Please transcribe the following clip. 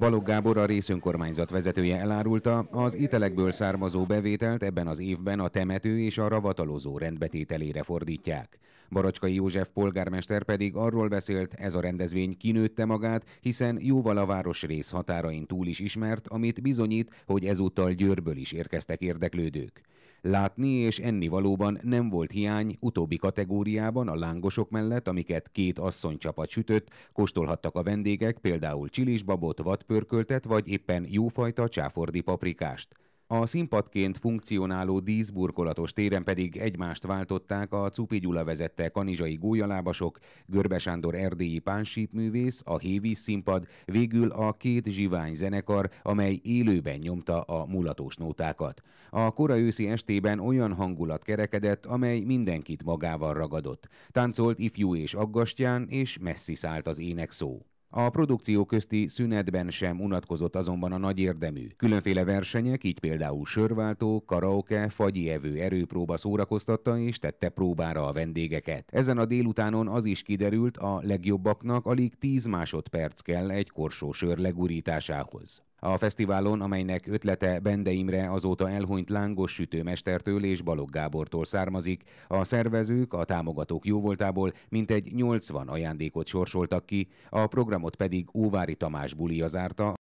Balogh Gábor a részönkormányzat vezetője elárulta, az ételekből származó bevételt ebben az évben a temető és a ravatalozó rendbetételére fordítják. Baracskai József polgármester pedig arról beszélt, ez a rendezvény kinőtte magát, hiszen jóval a város rész határain túl is ismert, amit bizonyít, hogy ezúttal Győrből is érkeztek érdeklődők. Látni és enni valóban nem volt hiány, utóbbi kategóriában a lángosok mellett, amiket két asszonycsapat sütött, kóstolhattak a vendégek például csilisbabot, vadpörköltet vagy éppen jófajta csáfordi paprikást. A színpadként funkcionáló díszburkolatos téren pedig egymást váltották a Cupi Gyula vezette kanizsai gólyalábasok, Görbe Sándor erdélyi pánsípművész, a Hévi színpad, végül a két zsivány zenekar, amely élőben nyomta a mulatos nótákat. A kora őszi estében olyan hangulat kerekedett, amely mindenkit magával ragadott. Táncolt ifjú és aggastyán, és messzi szállt az szó. A produkció közti szünetben sem unatkozott azonban a nagy érdemű. Különféle versenyek, így például sörváltó, karaoke, fagyi evő erőpróba szórakoztatta és tette próbára a vendégeket. Ezen a délutánon az is kiderült, a legjobbaknak alig 10 másodperc kell egy korsó sör legurításához. A fesztiválon, amelynek ötlete Bende Imre azóta elhunyt lángos sütőmestertől és Balogh Gábortól származik, a szervezők a támogatók jóvoltából mintegy 80 ajándékot sorsoltak ki, a programot pedig Óvári Tamás bulia zárta,